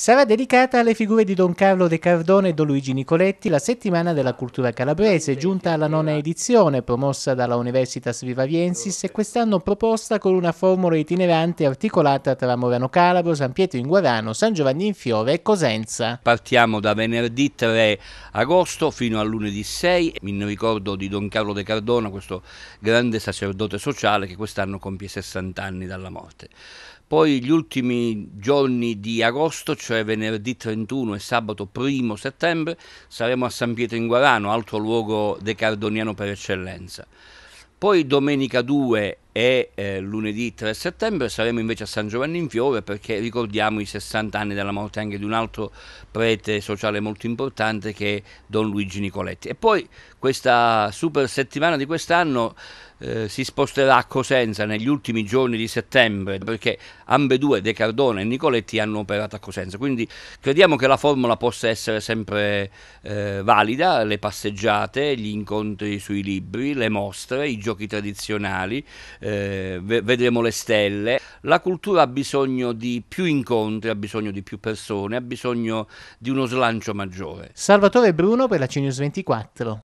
Sarà dedicata alle figure di Don Carlo De Cardone e Don Luigi Nicoletti la settimana della cultura calabrese, giunta alla nona edizione, promossa dalla Universitas Vivaviensis e quest'anno proposta con una formula itinerante articolata tra Morano Calabro, San Pietro in Guarano, San Giovanni in Fiore e Cosenza. Partiamo da venerdì 3 agosto fino a lunedì 6, in ricordo di Don Carlo De Cardona, questo grande sacerdote sociale che quest'anno compie 60 anni dalla morte. Poi gli ultimi giorni di agosto c'è cioè venerdì 31 e sabato 1 settembre, saremo a San Pietro in Guarano, altro luogo decardoniano per eccellenza. Poi domenica 2 e eh, lunedì 3 settembre saremo invece a San Giovanni in Fiore perché ricordiamo i 60 anni della morte anche di un altro prete sociale molto importante che è Don Luigi Nicoletti. E poi questa super settimana di quest'anno eh, si sposterà a Cosenza negli ultimi giorni di settembre perché ambedue De Cardona e Nicoletti hanno operato a Cosenza, quindi crediamo che la formula possa essere sempre eh, valida, le passeggiate, gli incontri sui libri, le mostre, i giochi tradizionali, eh, vedremo le stelle. La cultura ha bisogno di più incontri, ha bisogno di più persone, ha bisogno di uno slancio maggiore. Salvatore Bruno per la CNews 24.